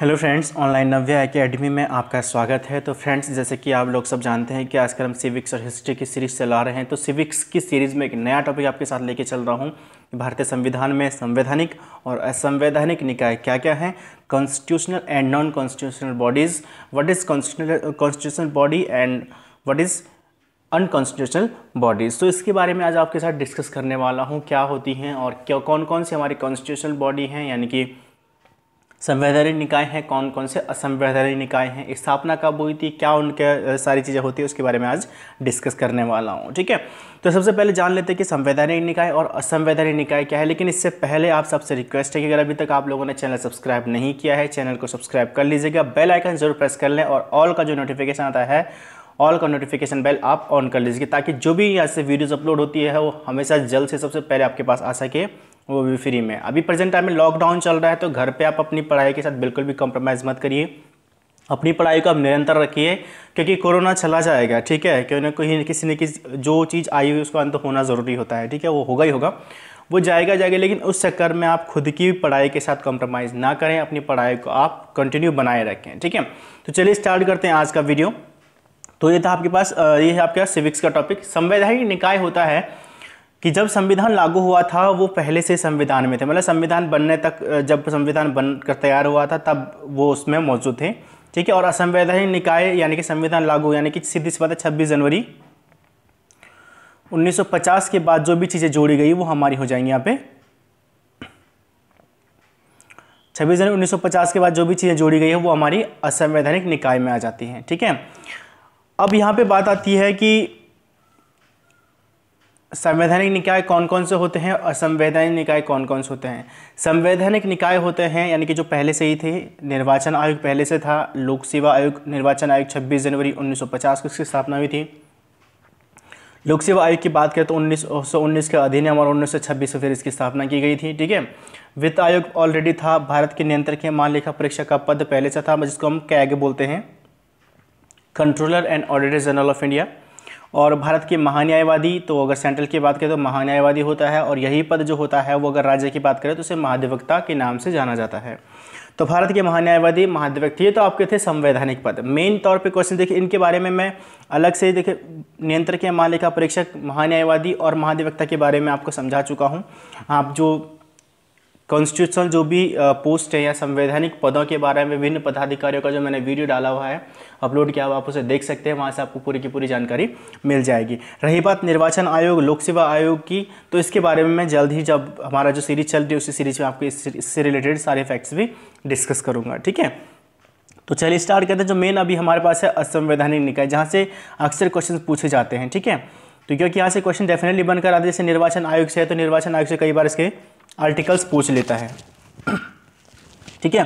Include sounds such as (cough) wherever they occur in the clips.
hello friends online Navya academy में आपका स्वागत है तो फ्रेंड्स जैसे कि आप लोग सब जानते हैं कि आजकल हम सिविक्स और हिस्ट्री की सीरीज चला रहे हैं तो सिविक्स की सीरीज़ में एक नया टॉपिक आपके साथ लेके चल रहा हूँ भारतीय संविधान में संवैधानिक और असंवैधानिक निकाय क्या क्या हैं constitutional and non constitutional bodies what is constitutional constitutional body and what is unconstitutional bodies तो इसके बारे में आज आपके साथ डिस्कस करने वाला हूँ क्या होती हैं और क्या कौन कौन सी हमारी कॉन्स्टिट्यूशनल बॉडी हैं यानी कि संवैधानिक निकाय हैं कौन कौन से असंवैधानिक निकाय हैं स्थापना कब हुई थी क्या उनके सारी चीज़ें होती है उसके बारे में आज डिस्कस करने वाला हूँ ठीक है तो सबसे पहले जान लेते हैं कि संवैधानिक निकाय और असंवैधानिक निकाय क्या है लेकिन इससे पहले आप सबसे रिक्वेस्ट है कि अगर अभी तक आप लोगों ने चैनल सब्सक्राइब नहीं किया है चैनल को सब्सक्राइब कर लीजिएगा बेल आइकन जरूर प्रेस कर लें और ऑल का जो नोटिफिकेशन आता है ऑल का नोटिफिकेशन बेल आप ऑन कर लीजिए ताकि जो भी यहाँ से वीडियोज़ अपलोड होती है वो हमेशा जल्द से सबसे पहले आपके पास आ सके वो भी फ्री में अभी प्रेजेंट टाइम में लॉकडाउन चल रहा है तो घर पे आप अपनी पढ़ाई के साथ बिल्कुल भी कॉम्प्रोमाइज़ मत करिए अपनी पढ़ाई को आप निरंतर रखिए क्योंकि कोरोना चला जाएगा ठीक है क्यों ना कहीं किसी ने किसी जो चीज़ आई हुई उसका अंत होना ज़रूरी होता है ठीक है वो होगा ही होगा वो जाएगा जाएगा लेकिन उस चक्कर में आप खुद की पढ़ाई के साथ कॉम्प्रोमाइज़ ना करें अपनी पढ़ाई को आप कंटिन्यू बनाए रखें ठीक है तो चलिए स्टार्ट करते हैं आज का वीडियो तो ये था आपके पास ये है आपके पास सिविक्स का टॉपिक संवैधानिक निकाय होता है कि जब संविधान लागू हुआ था वो पहले से संविधान में थे मतलब संविधान बनने तक जब संविधान बन कर तैयार हुआ था तब वो उसमें मौजूद थे ठीक है और असंवैधानिक निकाय यानी कि संविधान लागू यानी कि सीधी सी बात है छब्बीस जनवरी 1950 के बाद जो भी चीज़ें जोड़ी गई वो हमारी हो जाएंगी यहाँ पे 26 जनवरी 1950 के बाद जो भी चीज़ें जोड़ी गई है वो हमारी असंवैधानिक निकाय में आ जाती हैं ठीक है अब यहाँ पे बात आती है कि संवैधानिक निकाय कौन कौन से होते हैं और संवैधानिक निकाय कौन कौन से होते हैं संवैधानिक निकाय होते हैं यानी कि जो पहले से ही थे निर्वाचन आयोग पहले से था लोक सेवा आयोग निर्वाचन आयोग 26 जनवरी 1950 को इसकी स्थापना हुई थी लोक सेवा आयोग की बात करें तो उन्नीस के अधिनियम और उन्नीस सौ छब्बीस फिर इसकी स्थापना की गई थी ठीक है वित्त आयोग ऑलरेडी था भारत के नियंत्रक के महालेखा परीक्षा का पद पहले से था जिसको हम कैग बोलते हैं Controller and Auditor General of India और भारत के महान्यायवादी तो अगर सेंट्रल की बात करें तो महान्यायवादी होता है और यही पद जो होता है वो अगर राज्य की बात करें तो उसे महाधिवक्ता के नाम से जाना जाता है तो भारत के महान्यायवादी महाधिवक्ता ये तो आपके थे संवैधानिक पद मेन तौर पे क्वेश्चन देखिए इनके बारे में मैं अलग से देखिए नियंत्रक या महालेखा परीक्षक महान्यायवादी और महाधिवक्ता के बारे में आपको समझा चुका हूँ आप जो कॉन्स्टिट्यूशनल जो भी पोस्ट है या संवैधानिक पदों के बारे में विभिन्न पदाधिकारियों का जो मैंने वीडियो डाला हुआ है अपलोड किया हुआ आप उसे देख सकते हैं वहाँ से आपको पूरी की पूरी जानकारी मिल जाएगी रही बात निर्वाचन आयोग लोक सेवा आयोग की तो इसके बारे में मैं जल्द ही जब हमारा जो सीरीज चल रही है उसी सीरीज में आपको इससे रिलेटेड सारे फैक्ट्स भी डिस्कस करूँगा ठीक है तो चलिए स्टार्ट करते हैं जो मेन अभी हमारे पास है असंवैधानिक निकाय जहाँ से अक्सर क्वेश्चन पूछे जाते हैं ठीक है तो क्योंकि यहाँ से क्वेश्चन डेफिनेटली बनकर आते जैसे निर्वाचन आयोग से है तो निर्वाचन आयोग से कई बार इसके आर्टिकल्स पूछ लेता है ठीक है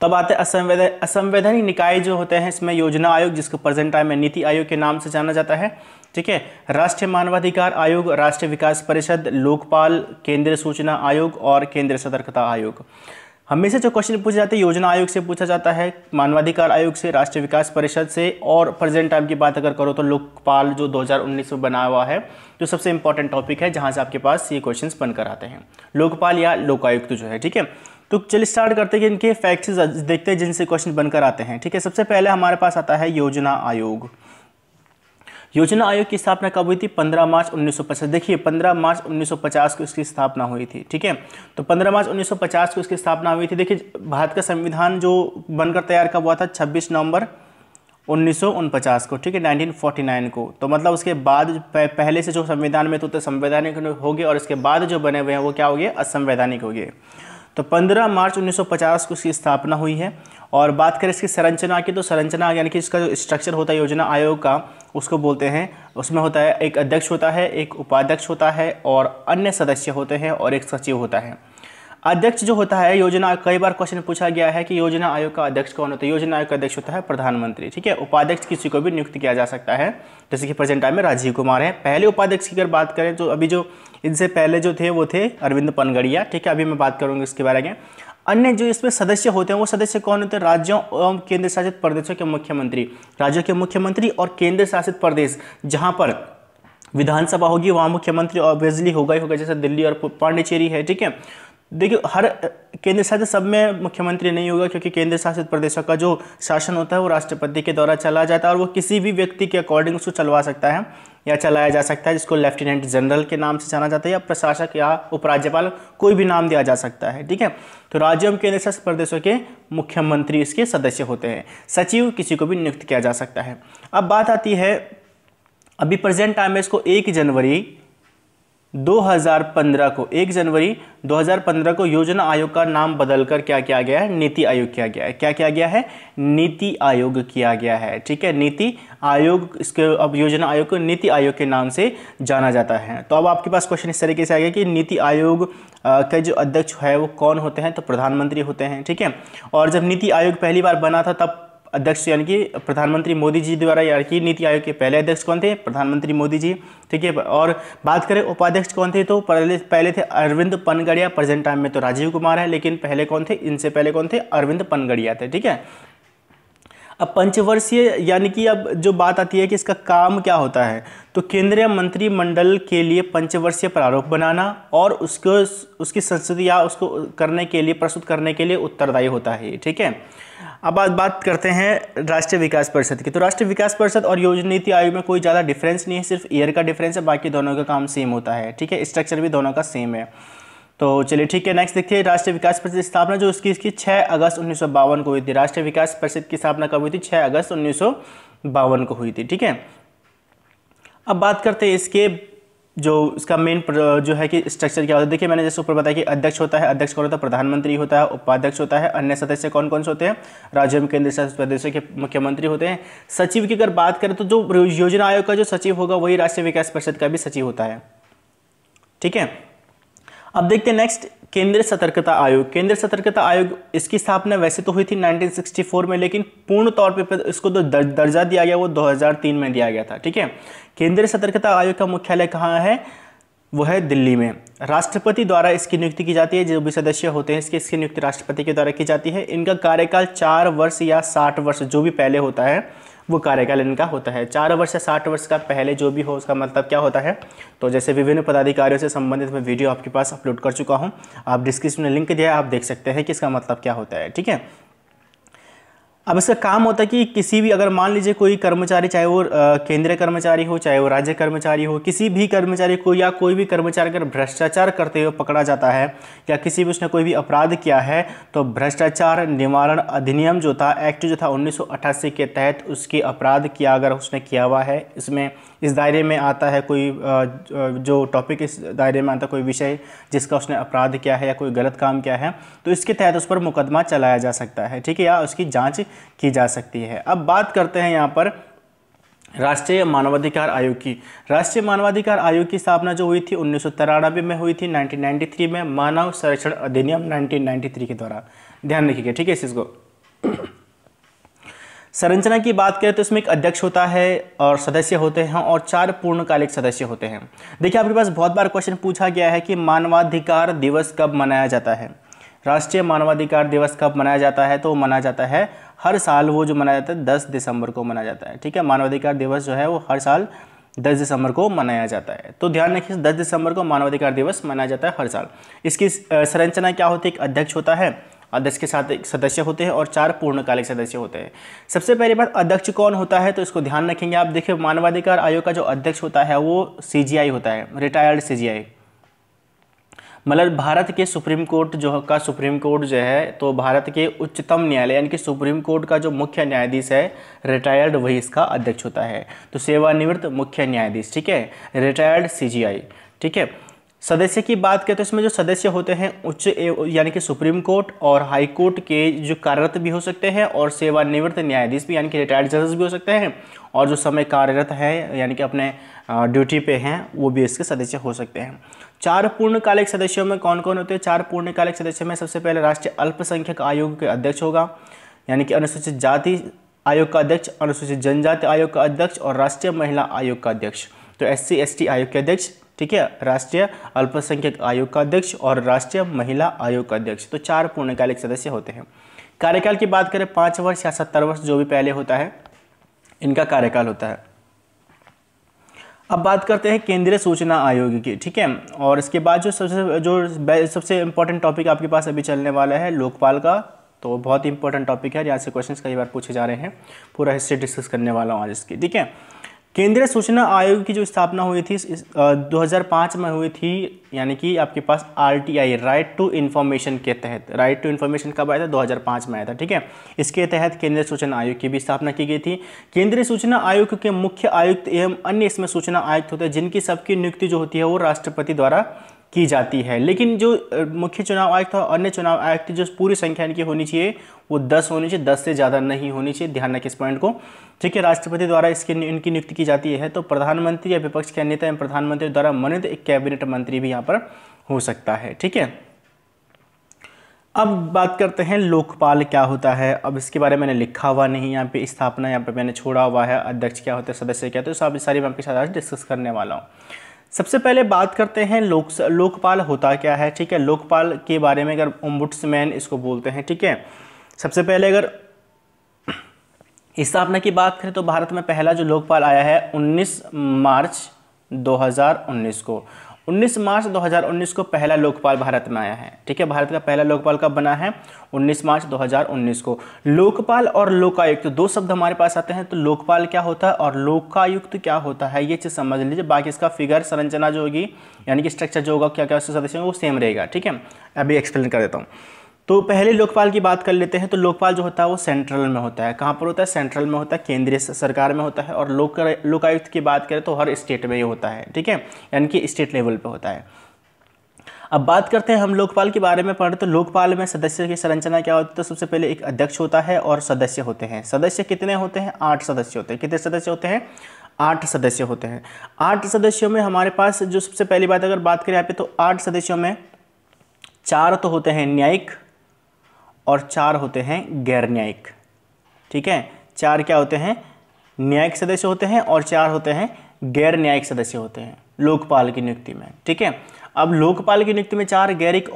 तब आते हैं असंवैधानिक असंवैधानिक निकाय जो होते हैं इसमें योजना आयोग जिसको प्रेजेंट टाइम में नीति आयोग के नाम से जाना जाता है ठीक है राष्ट्रीय मानवाधिकार आयोग राष्ट्रीय विकास परिषद लोकपाल केंद्रीय सूचना आयोग और केंद्रीय सतर्कता आयोग हमेशा जो क्वेश्चन पूछे जाते हैं योजना आयोग से पूछा जाता है मानवाधिकार आयोग से राष्ट्रीय विकास परिषद से और प्रेजेंट टाइम की बात अगर करो तो लोकपाल जो 2019 में बना हुआ है जो सबसे इंपॉर्टेंट टॉपिक है जहां से आपके पास ये क्वेश्चंस बनकर आते हैं लोकपाल या लोकायुक्त जो है ठीक है तो चलिए स्टार्ट करते हैं इनके फैक्ट्स देखते हैं जिनसे क्वेश्चन बनकर आते हैं ठीक है सबसे पहले हमारे पास आता है योजना आयोग योजना आयोग की स्थापना कब हुई थी 15 मार्च 1950 देखिए 15 मार्च 1950 को इसकी स्थापना हुई थी ठीक है तो 15 मार्च 1950 को इसकी स्थापना हुई थी देखिए भारत का संविधान जो बनकर तैयार कब हुआ था 26 नवंबर उन्नीस को ठीक है 1949 को तो मतलब उसके बाद पहले से जो संविधान में तो, तो संवैधानिक हो गए और इसके बाद जो बने हुए हैं वो क्या हो गए असंवैधानिक हो गए तो 15 मार्च 1950 को इसकी स्थापना हुई है और बात करें इसकी संरचना की तो संरचना यानी कि इसका जो स्ट्रक्चर होता है योजना आयोग का उसको बोलते हैं उसमें होता है एक अध्यक्ष होता है एक उपाध्यक्ष होता है और अन्य सदस्य होते हैं और एक सचिव होता है अध्यक्ष जो होता है योजना कई बार क्वेश्चन पूछा गया है कि योजना आयोग का अध्यक्ष कौन होता है योजना आयोग का अध्यक्ष होता है प्रधानमंत्री ठीक है उपाध्यक्ष किसी को भी नियुक्त किया जा सकता है जैसे कि प्रेजेंट टाइम में राजीव कुमार है पहले उपाध्यक्ष की अगर बात करें तो अभी जो इनसे पहले जो थे वो थे अरविंद पनगड़िया ठीक है अभी मैं बात करूंगी इसके बारे में अन्य जो इसमें सदस्य होते हैं वो सदस्य कौन होते हैं राज्यों एवं केंद्र शासित प्रदेशों के मुख्यमंत्री राज्यों के मुख्यमंत्री और केंद्र शासित प्रदेश जहाँ पर विधानसभा होगी वहाँ मुख्यमंत्री ऑब्वियसली होगा ही होगा जैसे दिल्ली और पांडिचेरी है ठीक है देखिए हर केंद्र शासित सब में मुख्यमंत्री नहीं होगा क्योंकि केंद्र शासित प्रदेशों का जो शासन होता है वो राष्ट्रपति के द्वारा चला जाता है और वो किसी भी व्यक्ति के अकॉर्डिंग उसको चलवा सकता है या चलाया जा सकता है जिसको लेफ्टिनेंट जनरल के नाम से जाना जाता है या प्रशासक या उपराज्यपाल कोई भी नाम दिया जा सकता है ठीक है तो राज्य एवं केंद्र शासित प्रदेशों के मुख्यमंत्री इसके सदस्य होते हैं सचिव किसी को भी नियुक्त किया जा सकता है अब बात आती है अभी प्रेजेंट टाइम में इसको एक जनवरी 2015 को 1 जनवरी 2015 को योजना आयोग का नाम बदलकर क्या किया गया है नीति आयोग किया गया है क्या किया गया है नीति आयोग किया गया है ठीक है नीति आयोग इसके अब योजना आयोग को नीति आयोग के नाम से जाना जाता है तो अब आपके पास क्वेश्चन इस तरीके से आ गया कि नीति आयोग का जो अध्यक्ष है वो कौन होते हैं तो प्रधानमंत्री होते हैं ठीक है और जब नीति आयोग पहली बार बना था तब अध्यक्ष यानी कि प्रधानमंत्री मोदी जी द्वारा यानी कि नीति आयोग के पहले अध्यक्ष कौन थे प्रधानमंत्री मोदी जी ठीक है और बात करें उपाध्यक्ष कौन थे तो पहले पहले थे अरविंद पनगड़िया प्रेजेंट टाइम में तो राजीव कुमार है लेकिन पहले कौन थे इनसे पहले कौन थे अरविंद पनगड़िया थे ठीक है अब पंचवर्षीय यानी कि अब जो बात आती है कि इसका काम क्या होता है तो केंद्रीय मंत्रिमंडल के लिए पंचवर्षीय प्रारूप बनाना और उसको उसकी संसद या उसको करने के लिए प्रस्तुत करने के लिए उत्तरदायी होता है ठीक है अब आज बात करते हैं राष्ट्रीय विकास परिषद की तो राष्ट्रीय विकास परिषद और योजना नीति आयोग में कोई ज़्यादा डिफरेंस नहीं है सिर्फ ईयर का डिफरेंस है बाकी दोनों का काम सेम होता है ठीक है स्ट्रक्चर भी दोनों का सेम है तो चलिए ठीक है नेक्स्ट देखिए राष्ट्रीय विकास परिषद की स्थापना जो उसकी इसकी 6 अगस्त उन्नीस को हुई थी राष्ट्रीय विकास परिषद की स्थापना कब हुई थी 6 अगस्त उन्नीस को हुई थी ठीक है अब बात करते हैं इसके जो इसका मेन जो है कि स्ट्रक्चर क्या होता है देखिए मैंने जैसे ऊपर बताया कि अध्यक्ष होता है अध्यक्ष कौन होता है प्रधानमंत्री होता है उपाध्यक्ष होता है अन्य सदस्य कौन कौन से होते हैं राज्यों में केंद्र शासित प्रदेशों के मुख्यमंत्री होते हैं सचिव की अगर बात करें तो जो योजना आयोग का जो सचिव होगा वही राष्ट्रीय विकास परिषद का भी सचिव होता है ठीक है अब देखते हैं नेक्स्ट केंद्रीय सतर्कता आयोग केंद्रीय सतर्कता आयोग इसकी स्थापना वैसे तो हुई थी 1964 में लेकिन पूर्ण तौर पे इसको जो दर्जा दिया गया वो 2003 में दिया गया था ठीक है केंद्रीय सतर्कता आयोग का मुख्यालय कहाँ है वो है दिल्ली में राष्ट्रपति द्वारा इसकी नियुक्ति की जाती है जो भी सदस्य होते हैं इसकी इसकी नियुक्ति राष्ट्रपति के द्वारा की जाती है इनका कार्यकाल चार वर्ष या साठ वर्ष जो भी पहले होता है वो कार्यकाल इनका होता है चार वर्ष या साठ वर्ष का पहले जो भी हो उसका मतलब क्या होता है तो जैसे विभिन्न पदाधिकारियों से संबंधित मैं वीडियो आपके पास अपलोड कर चुका हूँ आप डिस्क्रिप्शन में लिंक दिया आप देख सकते हैं कि इसका मतलब क्या होता है ठीक है अब इसका काम होता है कि किसी भी अगर मान लीजिए कोई कर्मचारी चाहे वो केंद्रीय कर्मचारी हो चाहे वो राज्य कर्मचारी हो किसी भी कर्मचारी को या कोई भी कर्मचारी अगर भ्रष्टाचार करते हुए पकड़ा जाता है या किसी भी उसने कोई भी अपराध किया है तो भ्रष्टाचार निवारण अधिनियम जो था एक्ट जो था उन्नीस के तहत उसके अपराध किया अगर उसने किया हुआ है इसमें इस दायरे में आता है कोई जो टॉपिक इस दायरे में आता है कोई विषय जिसका उसने अपराध किया है या कोई गलत काम किया है तो इसके तहत उस पर मुकदमा चलाया जा सकता है ठीक है या उसकी जाँच की जा सकती है अब बात करते हैं यहाँ पर राष्ट्रीय मानवाधिकार आयोग की राष्ट्रीय मानवाधिकार आयोग की स्थापना जो हुई थी उन्नीस में हुई थी 1993 में मानव संरक्षण अधिनियम 1993 के द्वारा ध्यान रखिएगा ठीक है इस चीज़ को संरचना की बात करें तो इसमें एक अध्यक्ष होता है और सदस्य होते हैं और चार पूर्णकालिक सदस्य होते हैं देखिए आपके पास बहुत बार क्वेश्चन पूछा गया है कि मानवाधिकार दिवस कब मनाया जाता है राष्ट्रीय मानवाधिकार दिवस कब मनाया जाता है तो मनाया जाता है हर साल वो जो मनाया जाता है दस दिसंबर को मनाया जाता है ठीक है मानवाधिकार दिवस जो है वो हर साल दस दिसंबर को मनाया जाता है तो ध्यान रखिए दस दिसंबर को मानवाधिकार दिवस मनाया जाता है हर साल इसकी संरचना क्या होती है एक अध्यक्ष होता है अध्यक्ष के साथ एक सदस्य होते हैं और चार पूर्णकालिक सदस्य होते हैं सबसे पहली बात अध्यक्ष कौन होता है तो इसको ध्यान रखेंगे आप देखिए मानवाधिकार आयोग का जो अध्यक्ष होता है वो सी होता है रिटायर्ड सी मतलब भारत के सुप्रीम कोर्ट जो का सुप्रीम कोर्ट जो है तो भारत के उच्चतम न्यायालय यानी कि सुप्रीम कोर्ट का जो मुख्य न्यायाधीश है रिटायर्ड वही इसका अध्यक्ष होता है तो सेवानिवृत्त मुख्य न्यायाधीश ठीक है रिटायर्ड सीजीआई ठीक है सदस्य की बात करें तो इसमें जो सदस्य होते हैं उच्च यानी कि सुप्रीम कोर्ट और हाई कोर्ट के जो कार्यरत भी हो सकते हैं और सेवानिवृत्त न्यायाधीश भी यानी कि रिटायर्ड जजेस भी हो सकते हैं और जो समय कार्यरत हैं यानी कि अपने ड्यूटी पे हैं वो भी इसके सदस्य हो सकते हैं चार पूर्णकालिक सदस्यों में कौन कौन होते हैं चार पूर्णकालिक सदस्यों में सबसे पहले राष्ट्रीय अल्पसंख्यक आयोग के अध्यक्ष होगा यानी कि अनुसूचित जाति आयोग का अध्यक्ष अनुसूचित जनजाति आयोग का अध्यक्ष और राष्ट्रीय महिला आयोग का अध्यक्ष तो एस सी आयोग के अध्यक्ष ठीक है राष्ट्रीय अल्पसंख्यक आयोग का अध्यक्ष और राष्ट्रीय महिला आयोग का अध्यक्ष तो चार पूर्णकालिक सदस्य होते हैं कार्यकाल की बात करें पाँच वर्ष या सत्तर वर्ष जो भी पहले होता है इनका कार्यकाल होता है अब बात करते हैं केंद्रीय सूचना आयोग की ठीक है और इसके बाद जो सबसे जो सबसे इम्पोर्टेंट टॉपिक आपके पास अभी चलने वाला है लोकपाल का तो बहुत ही इंपॉर्टेंट टॉपिक है यहाँ से क्वेश्चंस कई बार पूछे जा रहे हैं पूरा हिस्ट्री डिस्कस करने वाला हूँ आज इसकी ठीक है केंद्रीय सूचना आयोग की जो स्थापना हुई थी 2005 में हुई थी यानी कि आपके पास आरटीआई राइट टू इन्फॉर्मेशन के तहत राइट टू इन्फॉर्मेशन कब आया था 2005 में आया था ठीक है इसके तहत केंद्रीय सूचना आयोग की भी स्थापना की गई थी केंद्रीय सूचना आयोग के मुख्य आयुक्त एवं अन्य इसमें सूचना आयुक्त होते हैं जिनकी सबकी नियुक्ति जो होती है वो राष्ट्रपति द्वारा की जाती है लेकिन जो मुख्य चुनाव आयुक्त और अन्य चुनाव आयुक्त जो पूरी संख्या इनकी होनी चाहिए वो दस होनी चाहिए दस से ज़्यादा नहीं होनी चाहिए ध्यान रखें इस पॉइंट को ठीक है राष्ट्रपति द्वारा इसकी इनकी नियुक्ति की जाती है तो प्रधानमंत्री या विपक्ष के नेता एवं प्रधानमंत्री द्वारा मनोनीत एक कैबिनेट मंत्री भी यहाँ पर हो सकता है ठीक है अब बात करते हैं लोकपाल क्या होता है अब इसके बारे में मैंने लिखा हुआ नहीं यहाँ पे स्थापना यहाँ पे मैंने छोड़ा हुआ है अध्यक्ष क्या होता है सदस्य क्या होते हैं तो सब सारी मैं आपके साथ आज डिस्कस करने वाला हूँ सबसे पहले बात करते हैं लोक लोकपाल होता क्या है ठीक है लोकपाल के बारे में अगर ओम्बुड्समैन इसको बोलते हैं ठीक है सबसे पहले अगर स्थापना की बात करें तो भारत में पहला जो लोकपाल आया है 19 मार्च 2019 को 19 मार्च 2019 को पहला लोकपाल भारत में आया है ठीक है भारत का पहला लोकपाल कब बना है 19 मार्च 2019 को लोकपाल और लोकायुक्त तो दो शब्द हमारे पास आते हैं तो लोकपाल क्या होता है और लोकायुक्त तो क्या होता है ये चीज़ समझ लीजिए बाकी इसका फिगर संरचना जो होगी यानी कि स्ट्रक्चर जो होगा क्या क्या उसके सदस्य वो सेम रहेगा ठीक है अभी एक्सप्लेन कर देता हूँ तो पहले लोकपाल की बात कर लेते हैं तो लोकपाल जो होता है वो सेंट्रल में होता है कहाँ पर होता है सेंट्रल में होता है केंद्रीय सरकार में होता है और लोक लोकायुक्त की बात करें तो हर स्टेट में ये होता है ठीक है यानी कि स्टेट लेवल पर होता है अब बात करते हैं हम लोकपाल के बारे में पढ़ तो लोकपाल में सदस्य की संरचना क्या होती है तो सबसे पहले एक अध्यक्ष होता है और सदस्य होते हैं सदस्य कितने होते हैं आठ सदस्य होते हैं कितने सदस्य होते हैं आठ सदस्य होते हैं आठ सदस्यों में हमारे पास जो सबसे पहली बात अगर बात करें यहाँ पे तो आठ सदस्यों में चार तो होते हैं न्यायिक और चार होते हैं गैर न्यायिक ठीक है चार क्या होते हैं न्यायिक सदस्य होते हैं और चार होते हैं गैर न्यायिक सदस्य होते हैं लोकपाल की नियुक्ति में ठीक है अब लोकपाल की नियुक्ति में चार गैरिक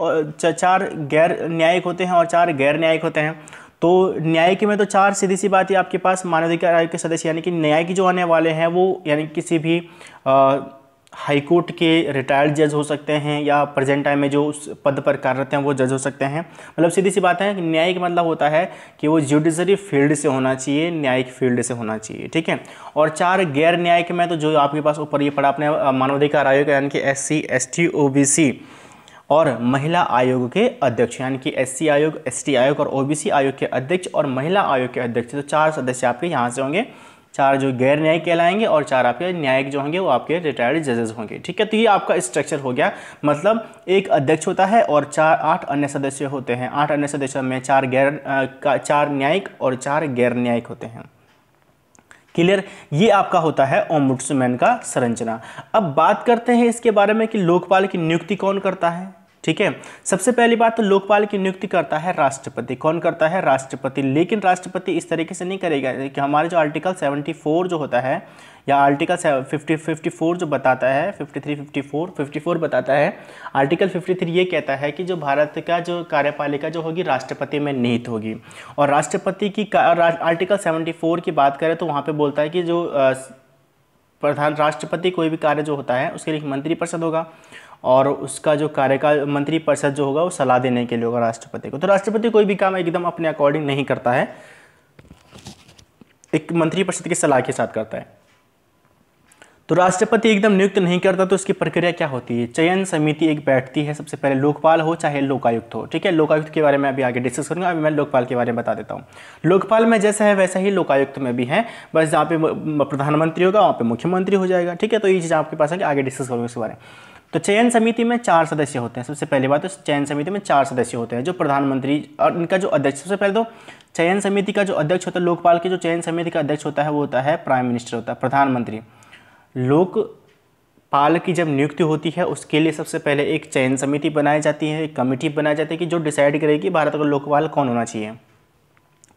चार गैर न्यायिक होते हैं और चार गैर न्यायिक होते हैं तो न्यायिक में तो चार सीधी सी बात है आपके पास मानवाधिकार आयोग के सदस्य यानी कि न्यायिक जो आने वाले हैं वो यानी किसी भी आ, हाई कोर्ट के रिटायर्ड जज हो सकते हैं या प्रेजेंट टाइम में जो उस पद पर कार्यरत हैं वो जज हो सकते हैं मतलब सीधी सी बात है कि न्यायिक मतलब होता है कि वो जुडिशरी फील्ड से होना चाहिए न्यायिक फील्ड से होना चाहिए ठीक है और चार गैर न्यायिक में तो जो आपके पास ऊपर ये पड़ा अपने मानवाधिकार आयोग यानी कि S C S T O B C और महिला आयोग के अध्यक्ष यानी कि सी आयोग टी आयोग और सी आयोग के अध्यक्ष और महिला आयोग के अध्यक्ष तो चार सदस्य आपके यहाँ से होंगे चार जो गैर न्यायिक कहलाएंगे और चार आपके न्यायिक जो होंगे वो आपके रिटायर्ड जजेस होंगे ठीक है तो ये आपका स्ट्रक्चर हो गया मतलब एक अध्यक्ष होता है और चार आठ अन्य सदस्य होते हैं आठ अन्य सदस्यों में चार गैर चार न्यायिक और चार गैर न्यायिक होते हैं क्लियर ये आपका होता है ओम्बुड्समैन का संरचना अब बात करते हैं इसके बारे में कि लोकपाल की नियुक्ति कौन करता है ठीक है सबसे पहली बात तो लोकपाल की नियुक्ति करता है राष्ट्रपति कौन करता है राष्ट्रपति लेकिन राष्ट्रपति इस तरीके से नहीं करेगा कि हमारे जो आर्टिकल 74 जो होता है या आर्टिकल 50 54 जो बताता है 53 54 54 बताता है आर्टिकल 53 ये कहता है कि जो भारत का जो कार्यपालिका जो होगी राष्ट्रपति में निहित होगी और राष्ट्रपति की आर्टिकल सेवेंटी की बात करें तो वहाँ पर बोलता है कि जो प्रधान राष्ट्रपति कोई भी कार्य जो होता है उसके लिए मंत्रिपरिषद होगा और उसका जो कार्यकाल मंत्रिपरिषद जो होगा वो सलाह देने के लिए होगा राष्ट्रपति को तो राष्ट्रपति कोई भी काम एकदम अपने अकॉर्डिंग नहीं करता है एक मंत्रिपरिषद की सलाह के साथ करता है तो राष्ट्रपति एकदम नियुक्त नहीं करता तो उसकी प्रक्रिया क्या होती है चयन समिति एक बैठती है सबसे पहले लोकपाल हो चाहे लोकायुक्त हो ठीक है लोकायुक्त के बारे में अभी आगे डिस्कस करूंगा अभी मैं लोकपाल के बारे में बता देता हूँ लोकपाल में जैसा है वैसा ही लोकायुक्त में भी है बस जहाँ पे प्रधानमंत्री होगा वहाँ पे मुख्यमंत्री हो जाएगा ठीक है तो ये चीज़ आपके पास आगे डिस्कस करूंगा इसके बारे में तो चयन समिति में चार सदस्य होते हैं सबसे पहली बात तो चयन समिति में चार सदस्य होते हैं जो प्रधानमंत्री और इनका जो अध्यक्ष सबसे पहले तो चयन समिति का जो अध्यक्ष होता है लोकपाल के जो चयन समिति का अध्यक्ष होता है वो होता है प्राइम मिनिस्टर होता है प्रधानमंत्री लोकपाल की जब नियुक्ति होती है उसके लिए सबसे पहले एक चयन समिति बनाई जाती है एक कमेटी बनाई जाती है कि जो डिसाइड करेगी भारत का लोकपाल कौन होना चाहिए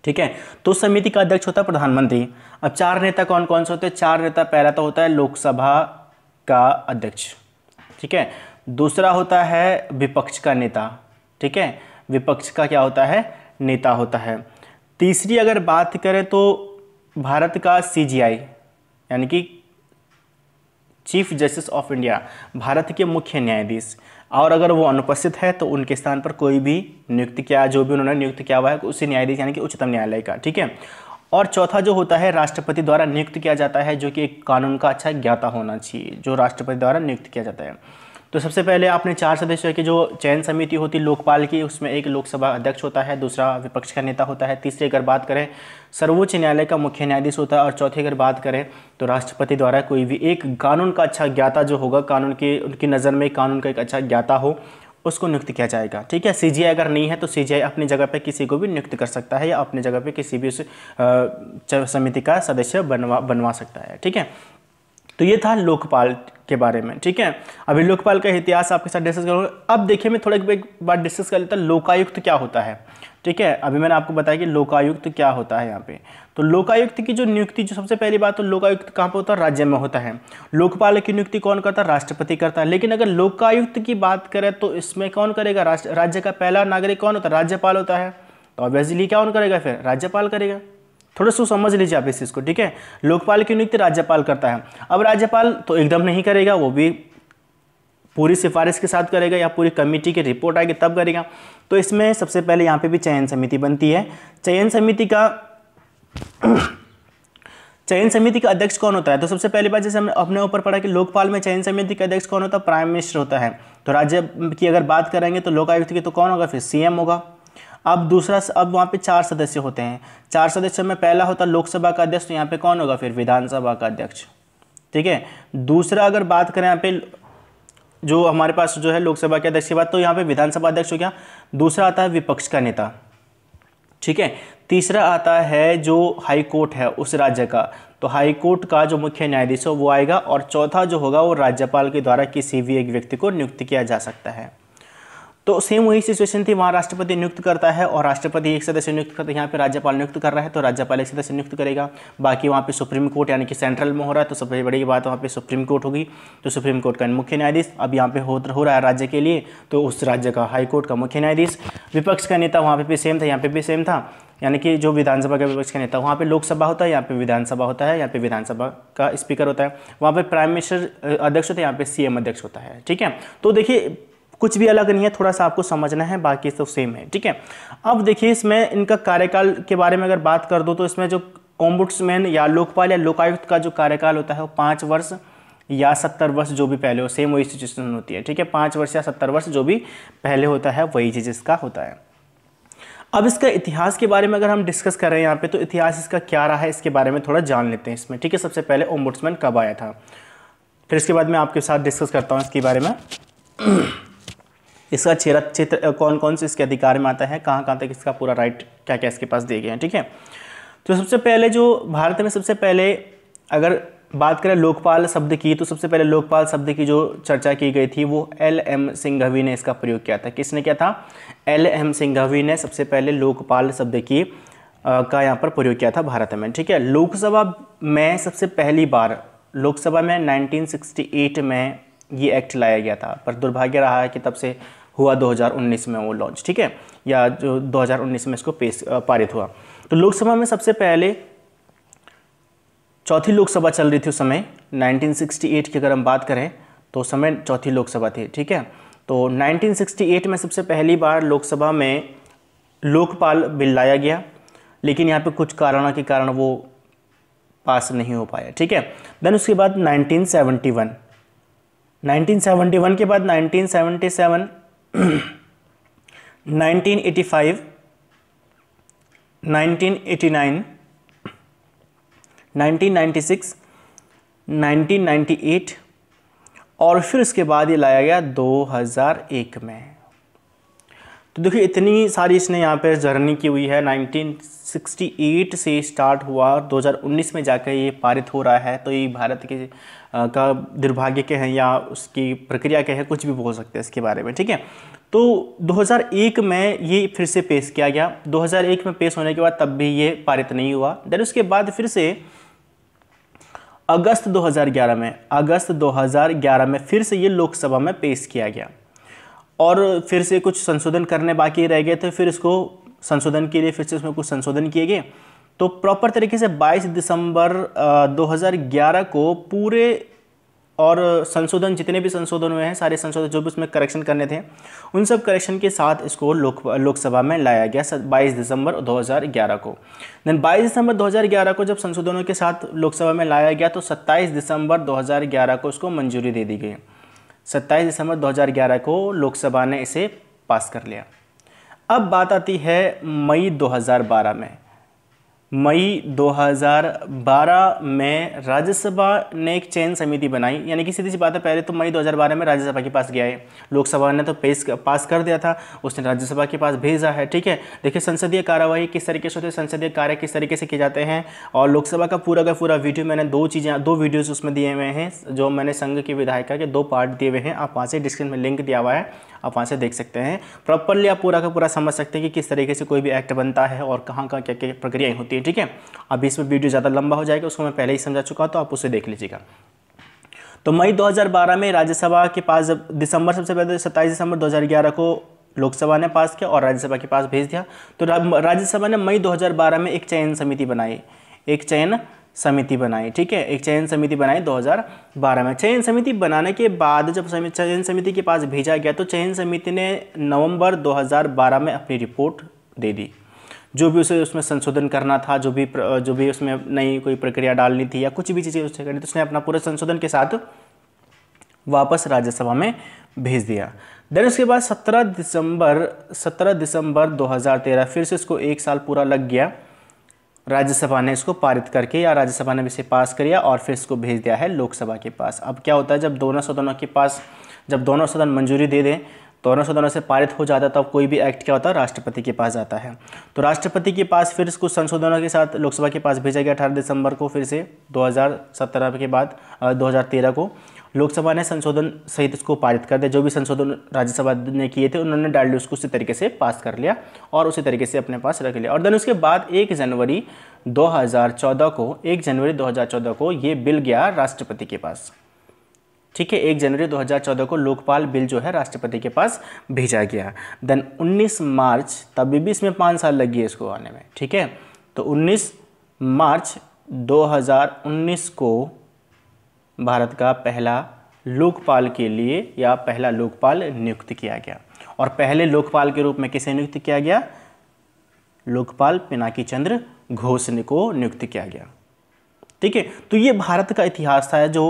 ठीक है तो उस समिति का अध्यक्ष होता है प्रधानमंत्री अब चार नेता कौन कौन से होते हैं चार नेता पहला तो होता है लोकसभा का अध्यक्ष ठीक है दूसरा होता है विपक्ष का नेता ठीक है विपक्ष का क्या होता है नेता होता है तीसरी अगर बात करें तो भारत का सीजीआई यानी कि Chief Justice of India Bharat के मुख्य न्यायाधीश और अगर वो अनुपस्थित है तो उनके स्थान पर कोई भी नियुक्त किया जो भी उन्होंने नियुक्त किया हुआ है उसी न्यायाधीश यानी कि उच्चतम न्यायालय का ठीक है और चौथा जो होता है राष्ट्रपति द्वारा नियुक्त किया जाता है जो कि एक कानून का अच्छा ज्ञाता होना चाहिए जो राष्ट्रपति द्वारा नियुक्त किया जाता है तो सबसे पहले आपने चार सदस्यों की जो चयन समिति होती है लोकपाल की उसमें एक लोकसभा अध्यक्ष होता है दूसरा विपक्ष का नेता होता है तीसरे अगर बात करें सर्वोच्च न्यायालय का मुख्य न्यायाधीश होता है और चौथे अगर बात करें तो राष्ट्रपति द्वारा कोई भी एक कानून का अच्छा ज्ञाता जो होगा कानून के उनकी नज़र में कानून का एक अच्छा ज्ञाता हो उसको नियुक्त किया जाएगा ठीक है सी अगर नहीं है तो सी अपनी जगह पर किसी को भी नियुक्त कर सकता है या अपनी जगह पर किसी भी उस समिति का सदस्य बनवा बनवा सकता है ठीक है तो ये था लोकपाल के बारे में ठीक है अभी लोकपाल का इतिहास आपके साथ डिस्कस करूँगा अब देखिए मैं थोड़ा एक बार डिस्कस कर लेता लोकायुक्त क्या होता है ठीक है अभी मैंने आपको बताया कि लोकायुक्त क्या होता है यहाँ पे तो लोकायुक्त की जो नियुक्ति जो सबसे पहली बात तो लोकायुक्त कहाँ पर होता है राज्य में होता है लोकपाल की नियुक्ति कौन करता है राष्ट्रपति करता है लेकिन अगर लोकायुक्त की बात करें तो इसमें कौन करेगा राज्य का पहला नागरिक कौन होता है राज्यपाल होता है तो ऑब्वियसली क्या कौन करेगा फिर राज्यपाल करेगा थोड़ा सा समझ लीजिए आप इस चीज़ को ठीक है लोकपाल की नियुक्ति राज्यपाल करता है अब राज्यपाल तो एकदम नहीं करेगा वो भी पूरी सिफारिश के साथ करेगा या पूरी कमेटी की रिपोर्ट आएगी तब करेगा तो इसमें सबसे पहले यहाँ पे भी चयन समिति बनती है चयन समिति का (clears throat) चयन समिति का अध्यक्ष कौन होता है तो सबसे पहली बात जैसे हमने अपने ऊपर पढ़ा कि लोकपाल में चयन समिति का अध्यक्ष कौन होता है प्राइम मिनिस्टर होता है तो राज्य की अगर बात करेंगे तो लोकायुक्त की तो कौन होगा फिर सीएम होगा अब दूसरा अब वहाँ पे चार सदस्य होते हैं चार सदस्य में पहला होता लोकसभा का अध्यक्ष तो यहाँ पे कौन होगा फिर विधानसभा का अध्यक्ष ठीक है दूसरा अगर बात करें यहाँ पे जो हमारे पास जो है लोकसभा के अध्यक्ष की बात तो यहाँ पे विधानसभा अध्यक्ष हो गया दूसरा आता है विपक्ष का नेता ठीक है तीसरा आता है जो हाई कोर्ट है उस राज्य का तो हाई कोर्ट का जो मुख्य न्यायाधीश हो वो आएगा और चौथा जो होगा वो राज्यपाल के द्वारा किसी भी एक व्यक्ति को नियुक्त किया जा सकता है तो सेम वही सिचुएशन थी वहाँ राष्ट्रपति नियुक्त करता है और राष्ट्रपति एक सदस्य नियुक्त करता है यहाँ पे राज्यपाल नियुक्त कर रहा है तो राज्यपाल एक सदस्य नियुक्त करेगा बाकी वहाँ पे सुप्रीम कोर्ट यानी कि सेंट्रल में हो रहा है तो सबसे बड़ी बात वहाँ पे सुप्रीम कोर्ट होगी तो सुप्रीम कोर्ट का मुख्य न्यायाधीश अब यहाँ पे हो, रहा है राज्य के लिए तो उस राज्य का हाईकोर्ट का मुख्य न्यायाधीश विपक्ष का नेता वहाँ पर भी सेम था यहाँ पर भी सेम था यानी कि जो विधानसभा का विपक्ष का नेता वहाँ पे लोकसभा होता है यहाँ पे विधानसभा होता है यहाँ पे विधानसभा का स्पीकर होता है वहाँ पे प्राइम मिनिस्टर अध्यक्ष होता है यहाँ पे सीएम अध्यक्ष होता है ठीक है तो देखिए कुछ भी अलग नहीं है थोड़ा सा आपको समझना है बाकी सब सेम है ठीक है अब देखिए इसमें इनका कार्यकाल के बारे में अगर बात कर दो तो इसमें जो ओम्बुड्समैन या लोकपाल या लोकायुक्त का जो कार्यकाल होता है वो पाँच वर्ष या सत्तर वर्ष जो भी पहले हो सेम वही सिचुएशन होती है ठीक है पाँच वर्ष या सत्तर वर्ष जो भी पहले होता है वही चीज़ इसका होता है अब इसका इतिहास के बारे में अगर हम डिस्कस कर रहे हैं यहाँ पे तो इतिहास इसका क्या रहा है इसके बारे में थोड़ा जान लेते हैं इसमें ठीक है सबसे पहले ओम्बुड्समैन कब आया था फिर इसके बाद मैं आपके साथ डिस्कस करता हूँ इसके बारे में इसका क्षेत्र क्षेत्र कौन कौन से इसके अधिकार में आता है कहाँ कहाँ तक इसका पूरा राइट क्या क्या इसके पास दिए गए हैं ठीक है तो सबसे पहले जो भारत में सबसे पहले अगर बात करें लोकपाल शब्द की तो सबसे पहले लोकपाल शब्द की जो चर्चा की गई थी वो एल एम सिंघवी ने इसका प्रयोग किया था किसने किया था एल एम सिंघवी ने सबसे पहले लोकपाल शब्द की आ, का यहाँ पर प्रयोग किया था भारत में ठीक है लोकसभा में सबसे पहली बार लोकसभा में 1968 में ये एक्ट लाया गया था पर दुर्भाग्य रहा है कि तब से हुआ 2019 में वो लॉन्च ठीक है या जो 2019 में इसको पेश पारित हुआ तो लोकसभा में सबसे पहले चौथी लोकसभा चल रही थी उस समय 1968 की अगर हम बात करें तो उस समय चौथी लोकसभा थी ठीक है तो 1968 में सबसे पहली बार लोकसभा में लोकपाल बिल लाया गया लेकिन यहाँ पे कुछ कारणों के कारण वो पास नहीं हो पाया ठीक है देन उसके बाद 1971 1971 के बाद 1977 1985, 1989, 1996, 1998 और फिर उसके बाद ये लाया गया 2001 में तो देखिए इतनी सारी इसने यहाँ पे जर्नी की हुई है 1968 से स्टार्ट हुआ 2019 में जाकर ये पारित हो रहा है तो ये भारत के का दुर्भाग्य के हैं या उसकी प्रक्रिया के हैं कुछ भी बोल सकते हैं इसके बारे में ठीक है तो 2001 में ये फिर से पेश किया गया 2001 में पेश होने के बाद तब भी ये पारित नहीं हुआ देन उसके बाद फिर से अगस्त 2011 में अगस्त 2011 में फिर से ये लोकसभा में पेश किया गया और फिर से कुछ संशोधन करने बाकी रह गए थे फिर इसको संशोधन के लिए फिर से उसमें कुछ संशोधन किए गए तो प्रॉपर तरीके से 22 दिसंबर 2011 को पूरे और संशोधन जितने भी संशोधन हुए हैं सारे संशोधन जो भी उसमें करेक्शन करने थे उन सब करेक्शन के साथ इसको लोक लोकसभा में लाया गया 22 दिसंबर 2011 को देन 22 दिसंबर 2011 को जब संशोधनों के साथ लोकसभा में लाया गया तो 27 दिसंबर 2011 को इसको मंजूरी दे दी गई 27 दिसंबर 2011 को लोकसभा ने इसे पास कर लिया अब बात आती है मई दो में मई 2012 में राज्यसभा ने एक चयन समिति बनाई यानी कि सीधी सी बात है पहले तो मई 2012 में राज्यसभा के पास गया है लोकसभा ने तो पेश पास कर दिया था उसने राज्यसभा के पास भेजा है ठीक है देखिए संसदीय कार्यवाही किस तरीके से होती है संसदीय कार्य किस तरीके से किए जाते हैं और लोकसभा का पूरा का पूरा वीडियो मैंने दो चीज़ें दो वीडियोज़ उसमें दिए हुए हैं जो मैंने संघ की विधायिका के दो पार्ट दिए हुए हैं आप वहाँ से डिस्क्रिप्शन में लिंक दिया हुआ है आप वहाँ से देख सकते हैं प्रॉपरली आप पूरा का पूरा समझ सकते हैं कि किस तरीके से कोई भी एक्ट बनता है और कहाँ कहाँ क्या क्या प्रक्रियाएँ होती हैं ठीक है अब इसमें वीडियो ज़्यादा लंबा हो जाएगा उसको मैं पहले ही समझा चुका तो आप उसे देख लीजिएगा तो मई 2012 में राज्यसभा के पास जब दिसंबर सबसे पहले सत्ताईस दिसंबर 2011 को लोकसभा ने पास किया और राज्यसभा के पास भेज दिया तो राज्यसभा ने मई 2012 में एक चयन समिति बनाई एक चयन समिति बनाई ठीक है एक चयन समिति बनाई 2012 में चयन समिति बनाने के बाद जब चयन समिति के पास भेजा गया तो चयन समिति ने नवंबर 2012 में अपनी रिपोर्ट दे दी जो भी उसे उसमें संशोधन करना था जो भी जो भी उसमें नई कोई प्रक्रिया डालनी थी या कुछ भी चीज़ें उससे करनी तो उसने अपना पूरे संशोधन के साथ वापस राज्यसभा में भेज दिया देन उसके बाद 17 दिसंबर 17 दिसंबर 2013 फिर से उसको एक साल पूरा लग गया राज्यसभा ने इसको पारित करके या राज्यसभा ने इसे पास कर लिया और फिर इसको भेज दिया है लोकसभा के पास अब क्या होता है जब दोनों सदनों के पास जब दोनों सदन मंजूरी दे दें दोनों सदनों से पारित हो जाता है तब कोई भी एक्ट क्या होता है राष्ट्रपति के पास जाता है तो राष्ट्रपति के पास फिर इसको संशोधनों के साथ लोकसभा के पास भेजा गया अठारह दिसंबर को फिर से 2017 के बाद 2013 को लोकसभा ने संशोधन सहित इसको पारित कर दिया जो भी संशोधन राज्यसभा ने किए थे उन्होंने डायल्ड उसको उसी तरीके से पास कर लिया और उसी तरीके से अपने पास रख लिया और देन उसके बाद एक जनवरी 2014 को एक जनवरी 2014 को ये बिल गया राष्ट्रपति के पास ठीक है एक जनवरी 2014 को लोकपाल बिल जो है राष्ट्रपति के पास भेजा गया देन 19 मार्च तभी भी इसमें पाँच साल लगी है इसको आने में ठीक है तो 19 मार्च 2019 को भारत का पहला लोकपाल के लिए या पहला लोकपाल नियुक्त किया गया और पहले लोकपाल के रूप में किसे नियुक्त किया गया लोकपाल पिनाकी चंद्र घोष को नियुक्त किया गया ठीक है तो ये भारत का इतिहास था जो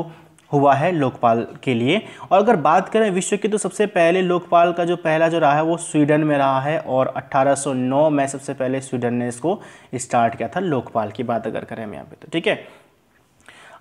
हुआ है लोकपाल के लिए और अगर बात करें विश्व की तो सबसे पहले लोकपाल का जो पहला जो रहा है वो स्वीडन में रहा है और 1809 में सबसे पहले स्वीडन ने इसको स्टार्ट किया था लोकपाल की बात अगर करें हम यहाँ पे तो ठीक है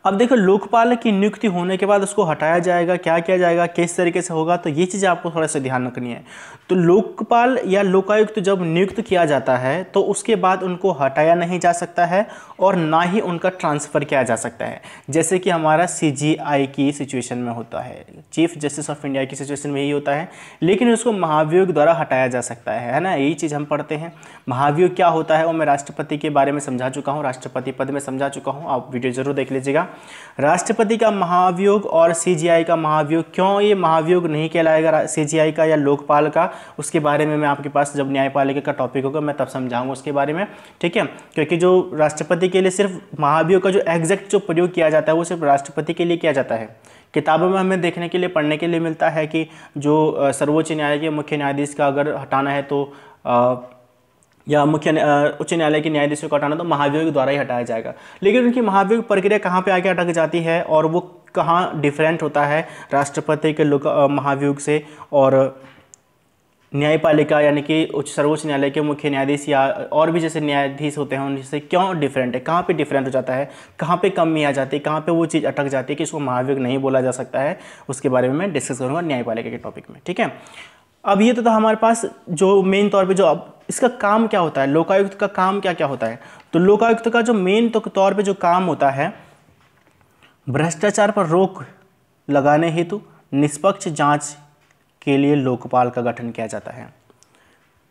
अब देखो लोकपाल की नियुक्ति होने के बाद उसको हटाया जाएगा क्या किया जाएगा किस तरीके से होगा तो ये चीज़ आपको थोड़ा सा ध्यान रखनी है तो लोकपाल या लोकायुक्त तो जब नियुक्त किया जाता है तो उसके बाद उनको हटाया नहीं जा सकता है और ना ही उनका ट्रांसफ़र किया जा सकता है जैसे कि हमारा सी की सिचुएशन में होता है चीफ जस्टिस ऑफ इंडिया की सिचुएशन में यही होता है लेकिन उसको महाभियोग द्वारा हटाया जा सकता है है ना यही चीज़ हम पढ़ते हैं महाभियोग क्या होता है वो मैं राष्ट्रपति के बारे में समझा चुका हूँ राष्ट्रपति पद में समझा चुका हूँ आप वीडियो ज़रूर देख लीजिएगा राष्ट्रपति का महाभियोग और सीजीआई का महाभियोग क्यों ये महाभियोग नहीं कहलाएगा सीजीआई का या लोकपाल का उसके बारे में मैं आपके पास जब न्यायपालिका का टॉपिक होगा मैं तब समझाऊंगा उसके बारे में ठीक है क्योंकि जो राष्ट्रपति के लिए सिर्फ महाभियोग का जो एग्जैक्ट जो प्रयोग किया जाता है वो सिर्फ राष्ट्रपति के लिए किया जाता है किताबों में हमें देखने के लिए पढ़ने के लिए मिलता है कि जो सर्वोच्च न्यायालय के मुख्य न्यायाधीश का अगर हटाना है तो या मुख्य उच्च न्यायालय के न्यायाधीशों को हटाना तो महाभियोग द्वारा ही हटाया जाएगा लेकिन उनकी महाभियोग प्रक्रिया कहाँ पे आगे अटक जाती है और वो कहाँ डिफरेंट होता है राष्ट्रपति के लोक महाभियोग से और न्यायपालिका यानी कि उच्च सर्वोच्च न्यायालय के मुख्य न्यायाधीश या और भी जैसे न्यायाधीश होते हैं उनसे क्यों डिफरेंट है कहाँ पे डिफरेंट हो जाता है कहाँ पे कमी आ जाती है कहाँ पे वो चीज़ अटक जाती है कि इसको महाभियोग नहीं बोला जा सकता है उसके बारे में मैं डिस्कस करूँगा न्यायपालिका के टॉपिक में ठीक है अब ये तो था तो हमारे पास जो मेन तौर पे जो अब इसका काम क्या होता है लोकायुक्त का काम क्या क्या होता है तो लोकायुक्त का जो मेन तो तौर पे जो काम होता है भ्रष्टाचार पर रोक लगाने हेतु निष्पक्ष जांच के लिए लोकपाल का गठन किया जाता है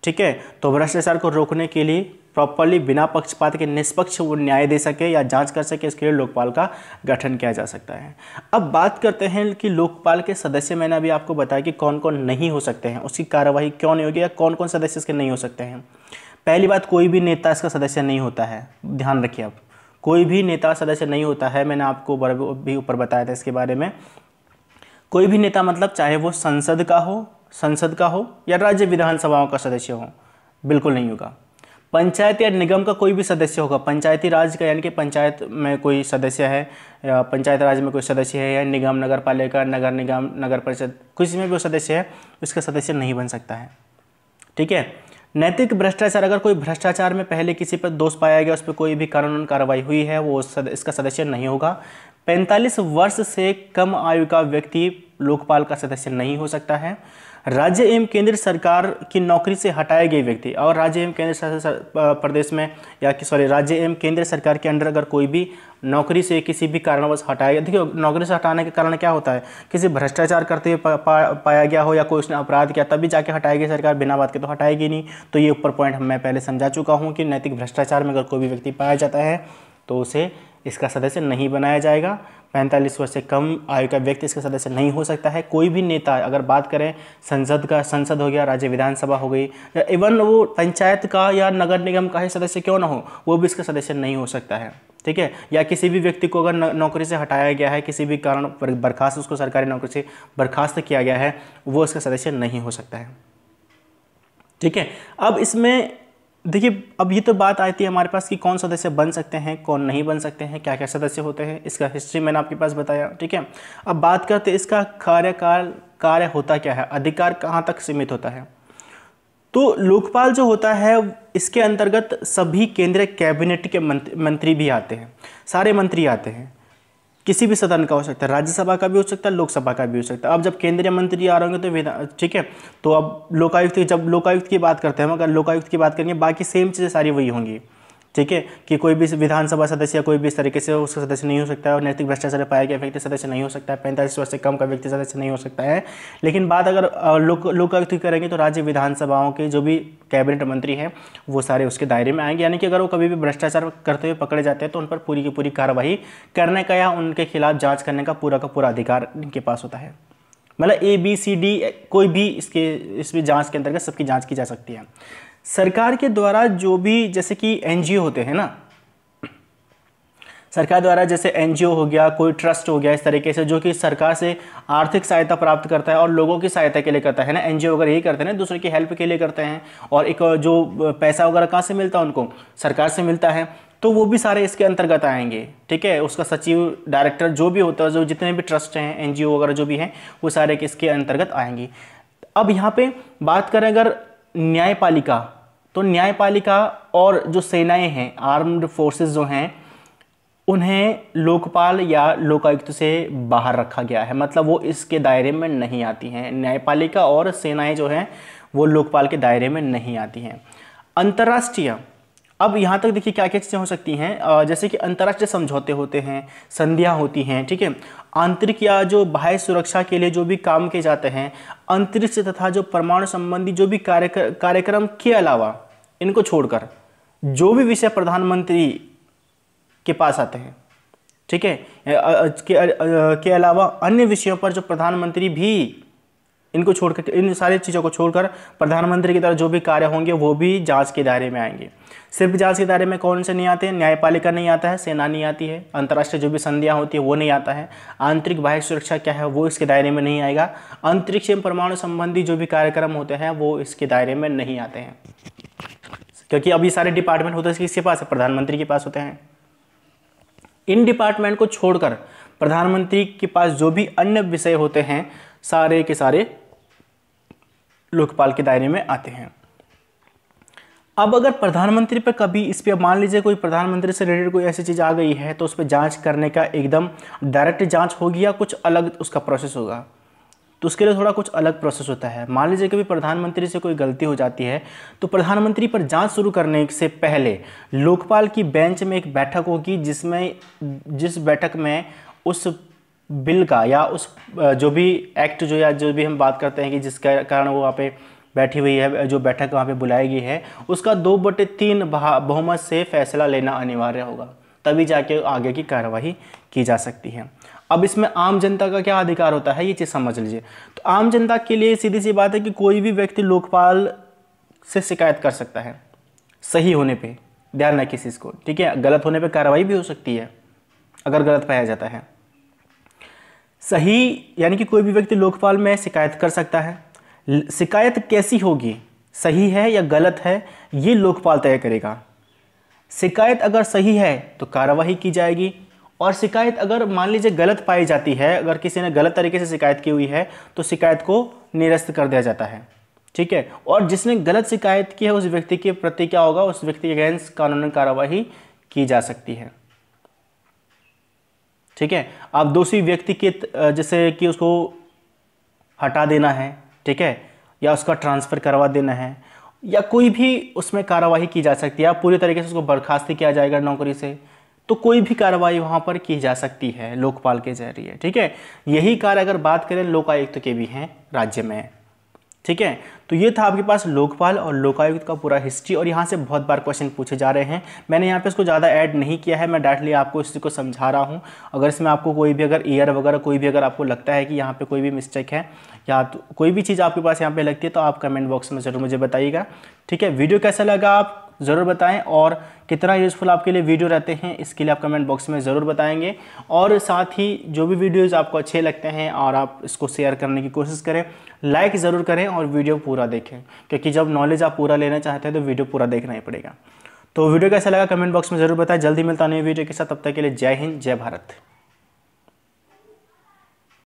ठीक है तो भ्रष्टाचार को रोकने के लिए प्रॉपरली बिना पक्षपात के निष्पक्ष वो न्याय दे सके या जांच कर सके इसके लिए लोकपाल का गठन किया जा सकता है अब बात करते हैं कि लोकपाल के सदस्य मैंने अभी आपको बताया कि कौन कौन नहीं हो सकते हैं उसकी कार्यवाही क्यों नहीं होगी या कौन कौन सदस्य इसके नहीं हो सकते हैं पहली बात कोई भी नेता इसका सदस्य नहीं होता है ध्यान रखिए आप कोई भी नेता सदस्य नहीं होता है मैंने आपको भी ऊपर बताया था इसके बारे में कोई भी नेता मतलब चाहे वो संसद का हो संसद का हो या राज्य विधानसभाओं का सदस्य हो बिल्कुल नहीं होगा पंचायत या निगम का कोई भी सदस्य होगा पंचायती राज का यानी कि पंचायत में कोई सदस्य है या पंचायत राज में कोई सदस्य है या निगम नगर पालिका नगर निगम नगर परिषद किसी में भी वो सदस्य है उसका सदस्य नहीं बन सकता है ठीक है नैतिक भ्रष्टाचार अगर कोई भ्रष्टाचार में पहले किसी पर दोष पाया गया उस पर कोई भी कानून कार्रवाई हुई है वो सद, इसका सदस्य नहीं होगा 45 वर्ष से कम आयु का व्यक्ति लोकपाल का सदस्य नहीं हो सकता है राज्य एवं केंद्र सरकार की नौकरी से हटाए गए व्यक्ति और राज्य एवं केंद्र शासित प्रदेश में या कि सॉरी राज्य एवं केंद्र सरकार के अंडर अगर कोई भी नौकरी से किसी भी कारणवश हटाया देखिए नौकरी से हटाने के कारण क्या होता है किसी भ्रष्टाचार करते हुए पा, पा, पाया गया हो या कोई उसने अपराध किया तभी जाके हटाई गई सरकार बिना बात के तो हटाएगी नहीं तो ये ऊपर पॉइंट मैं पहले समझा चुका हूँ कि नैतिक भ्रष्टाचार में अगर कोई भी व्यक्ति पाया जाता है तो उसे इसका सदस्य नहीं बनाया जाएगा पैंतालीस वर्ष से कम आयु का व्यक्ति इसका सदस्य नहीं हो सकता है कोई भी नेता अगर बात करें संसद का संसद हो गया राज्य विधानसभा हो गई या इवन वो पंचायत का या नगर निगम का ही सदस्य क्यों ना हो वो भी इसका सदस्य नहीं हो सकता है ठीक है या किसी भी व्यक्ति को अगर नौकरी से हटाया गया है किसी भी कारण बर्खास्त उसको सरकारी नौकरी से बर्खास्त किया गया है वो इसका सदस्य नहीं हो सकता है ठीक है अब इसमें देखिए अब ये तो बात आती है हमारे पास कि कौन सदस्य बन सकते हैं कौन नहीं बन सकते हैं क्या क्या सदस्य होते हैं इसका हिस्ट्री मैंने आपके पास बताया ठीक है अब बात करते इसका कार्यकाल कार्य होता क्या है अधिकार कहाँ तक सीमित होता है तो लोकपाल जो होता है इसके अंतर्गत सभी केंद्रीय कैबिनेट के मंत्री भी आते हैं सारे मंत्री आते हैं किसी भी सदन का हो सकता है राज्यसभा का भी हो सकता है लोकसभा का भी हो सकता है अब जब केंद्रीय मंत्री आ रहे होंगे तो विधान ठीक है तो अब लोकायुक्त जब लोकायुक्त की बात करते हैं हम अगर लोकायुक्त की बात करेंगे बाकी सेम चीज़ें सारी वही होंगी ठीक है कि कोई भी विधानसभा सदस्य कोई भी इस तरीके से उसका सदस्य नहीं हो सकता है और नैतिक भ्रष्टाचार पाया गया व्यक्ति सदस्य नहीं हो सकता है पैंतालीस वर्ष से कम का व्यक्ति सदस्य नहीं हो सकता है लेकिन बात अगर लोक की करेंगे तो राज्य विधानसभाओं के जो भी कैबिनेट मंत्री हैं वो सारे उसके दायरे में आएंगे यानी कि अगर वो कभी भी भ्रष्टाचार करते हुए पकड़े जाते हैं तो उन पर पूरी की पूरी कार्रवाई करने का या उनके खिलाफ जाँच करने का पूरा का पूरा अधिकार इनके पास होता है मतलब ए बी सी डी कोई भी इसके इसमें जांच के अंतर्गत सबकी जांच की जा सकती है सरकार के द्वारा जो भी जैसे कि एनजीओ होते हैं ना सरकार द्वारा जैसे एनजीओ हो गया कोई ट्रस्ट हो गया इस तरीके से जो कि सरकार से आर्थिक सहायता प्राप्त करता है और लोगों की सहायता के लिए करता है ना एनजीओ वगैरह यही करते हैं ना दूसरे की हेल्प के लिए करते हैं और एक जो पैसा वगैरह कहाँ से मिलता है उनको सरकार से मिलता है तो वो भी सारे इसके अंतर्गत आएंगे ठीक है उसका सचिव डायरेक्टर जो भी होता है जो जितने भी ट्रस्ट हैं एन वगैरह जो भी हैं वो सारे इसके अंतर्गत आएंगे अब यहाँ पे बात करें अगर न्यायपालिका तो न्यायपालिका और जो सेनाएं हैं आर्म्ड फोर्सेस जो हैं उन्हें लोकपाल या लोकायुक्त से बाहर रखा गया है मतलब वो इसके दायरे में नहीं आती हैं न्यायपालिका और सेनाएं जो हैं वो लोकपाल के दायरे में नहीं आती हैं अंतर्राष्ट्रीय अब यहाँ तक देखिए क्या क्या चीज़ें हो सकती हैं जैसे कि अंतर्राष्ट्रीय समझौते होते हैं संध्या होती हैं ठीक है आंतरिक या जो बाह्य सुरक्षा के लिए जो भी काम किए जाते हैं अंतरिक्ष तथा जो परमाणु संबंधी जो भी कार्य कार्यक्रम के अलावा इनको छोड़कर जो भी विषय प्रधानमंत्री के पास आते हैं ठीक है के अलावा अन्य विषयों पर जो प्रधानमंत्री भी इनको छोड़कर इन सारी चीज़ों को छोड़कर प्रधानमंत्री की तरफ जो भी कार्य होंगे वो भी जांच के दायरे में आएंगे सिर्फ जांच के दायरे में कौन से नहीं आते हैं न्यायपालिका नहीं आता है सेना नहीं आती है अंतर्राष्ट्रीय जो भी संधियाँ होती है वो नहीं आता है आंतरिक बाह्य सुरक्षा क्या है वो इसके दायरे में नहीं आएगा अंतरिक्ष एवं परमाणु संबंधी जो भी कार्यक्रम होते हैं वो इसके दायरे में नहीं आते हैं क्योंकि अब सारे डिपार्टमेंट होते हैं किसके पास है प्रधानमंत्री के पास होते हैं इन डिपार्टमेंट को छोड़कर प्रधानमंत्री के पास जो भी अन्य विषय होते हैं सारे के सारे लोकपाल के दायरे में आते हैं अब अगर प्रधानमंत्री पर कभी इस पर मान लीजिए कोई प्रधानमंत्री से रिलेटेड कोई ऐसी चीज़ आ गई है तो उस पर जाँच करने का एकदम डायरेक्ट जाँच होगी या कुछ अलग उसका प्रोसेस होगा तो उसके लिए थोड़ा कुछ अलग प्रोसेस होता है मान लीजिए कभी प्रधानमंत्री से कोई गलती हो जाती है तो प्रधानमंत्री पर जांच शुरू करने से पहले लोकपाल की बेंच में एक बैठक होगी जिसमें जिस बैठक में उस बिल का या उस जो भी एक्ट जो या जो भी हम बात करते हैं कि जिसके कारण वो वहाँ पे बैठी हुई है जो बैठक वहाँ पे बुलाई गई है उसका दो बटे तीन बहुमत से फैसला लेना अनिवार्य होगा तभी जाके आगे की कार्यवाही की जा सकती है अब इसमें आम जनता का क्या अधिकार होता है ये चीज़ समझ लीजिए तो आम जनता के लिए सीधी सी बात है कि कोई भी व्यक्ति लोकपाल से शिकायत कर सकता है सही होने पर ध्यान रखिए किसी को ठीक है गलत होने पर कार्रवाई भी हो सकती है अगर गलत पाया जाता है सही यानी कि कोई भी व्यक्ति लोकपाल में शिकायत कर सकता है शिकायत कैसी होगी सही है या गलत है ये लोकपाल तय करेगा शिकायत अगर सही है तो कार्रवाई की जाएगी और शिकायत अगर मान लीजिए गलत पाई जाती है अगर किसी ने गलत तरीके से शिकायत की हुई है तो शिकायत को निरस्त कर दिया जाता है ठीक है और जिसने गलत शिकायत की है उस व्यक्ति के प्रति क्या होगा उस व्यक्ति के अगेंस्ट कानूनन कार्रवाई की जा सकती है ठीक है आप दोषी व्यक्ति के जैसे कि उसको हटा देना है ठीक है या उसका ट्रांसफ़र करवा देना है या कोई भी उसमें कार्रवाई की जा सकती है या पूरी तरीके से उसको बर्खास्त किया जाएगा नौकरी से तो कोई भी कार्रवाई वहाँ पर की जा सकती है लोकपाल के जरिए ठीक है यही कार्य अगर बात करें लोकायुक्त के भी हैं राज्य में ठीक है तो ये था आपके पास लोकपाल और लोकायुक्त का पूरा हिस्ट्री और यहाँ से बहुत बार क्वेश्चन पूछे जा रहे हैं मैंने यहाँ पे इसको ज़्यादा ऐड नहीं किया है मैं डायरेक्टली आपको चीज़ को समझा रहा हूँ अगर इसमें आपको कोई भी अगर ईयर वगैरह कोई भी अगर आपको लगता है कि यहाँ पे कोई भी मिस्टेक है या तो कोई भी चीज़ आपके पास यहाँ पर लगती है तो आप कमेंट बॉक्स में ज़रूर मुझे बताइएगा ठीक है वीडियो कैसा लगा आप ज़रूर बताएं और कितना यूज़फुल आपके लिए वीडियो रहते हैं इसके लिए आप कमेंट बॉक्स में ज़रूर बताएंगे और साथ ही जो भी वीडियोज़ आपको अच्छे लगते हैं और आप इसको शेयर करने की कोशिश करें लाइक ज़रूर करें और वीडियो पूरा देखें क्योंकि जब नॉलेज आप पूरा लेना चाहते हैं तो वीडियो पूरा देखना ही पड़ेगा तो वीडियो कैसा लगा कमेंट बॉक्स में ज़रूर बताएं जल्दी मिलता नहीं वीडियो के साथ तब तक के लिए जय हिंद जय भारत